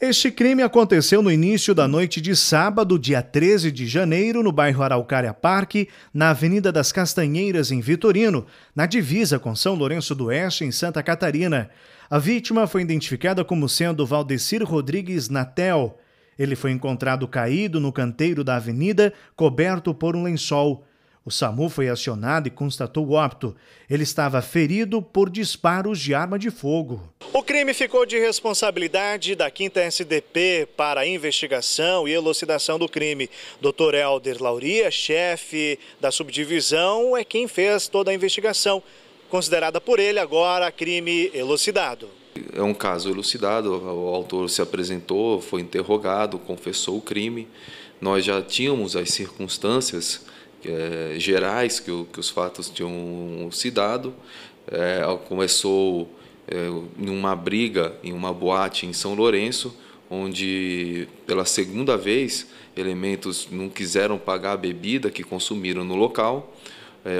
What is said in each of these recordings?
Este crime aconteceu no início da noite de sábado, dia 13 de janeiro, no bairro Araucária Parque, na Avenida das Castanheiras, em Vitorino, na divisa com São Lourenço do Oeste, em Santa Catarina. A vítima foi identificada como sendo Valdecir Rodrigues Natel. Ele foi encontrado caído no canteiro da avenida, coberto por um lençol. O SAMU foi acionado e constatou o óbito. Ele estava ferido por disparos de arma de fogo. O crime ficou de responsabilidade da 5 SDP para a investigação e elucidação do crime. Dr. Helder Lauria, chefe da subdivisão, é quem fez toda a investigação, considerada por ele agora crime elucidado. É um caso elucidado, o autor se apresentou, foi interrogado, confessou o crime. Nós já tínhamos as circunstâncias é, gerais que, o, que, os fatos tinham se dado. É, começou eh, em uma briga em uma boate em São Lourenço, onde pela segunda vez elementos não quiseram pagar a bebida que consumiram no local.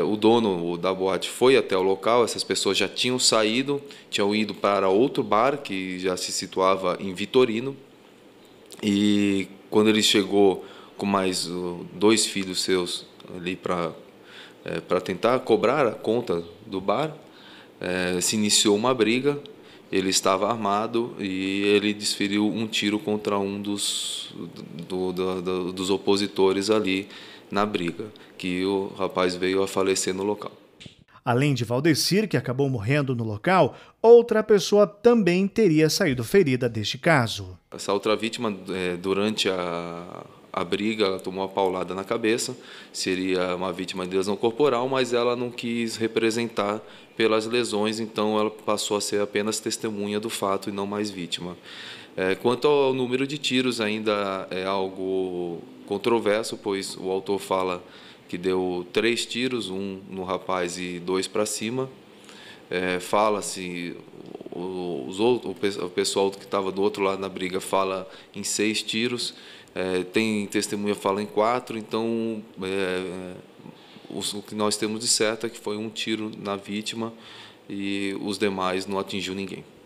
o dono da boate foi até o local, essas pessoas já tinham saído, tinham ido para outro bar que já se situava em Vitorino. E quando ele chegou com mais dois filhos seus ali para é, para tentar cobrar a conta do bar. É, se iniciou uma briga, ele estava armado e ele desferiu um tiro contra um dos, do, do, do, dos opositores ali na briga, que o rapaz veio a falecer no local. Além de Valdecir, que acabou morrendo no local, outra pessoa também teria saído ferida deste caso. Essa outra vítima, é, durante a, a briga, ela tomou uma paulada na cabeça, seria uma vítima de lesão corporal, mas ela não quis representar pelas lesões, então ela passou a ser apenas testemunha do fato e não mais vítima. É, quanto ao número de tiros, ainda é algo controverso, pois o autor fala que deu três tiros, um no rapaz e dois para cima. É, Fala-se, os outros, o pessoal que estava do outro lado na briga fala em seis tiros, é, tem testemunha fala em quatro, então é, o que nós temos de certo é que foi um tiro na vítima e os demais não atingiu ninguém.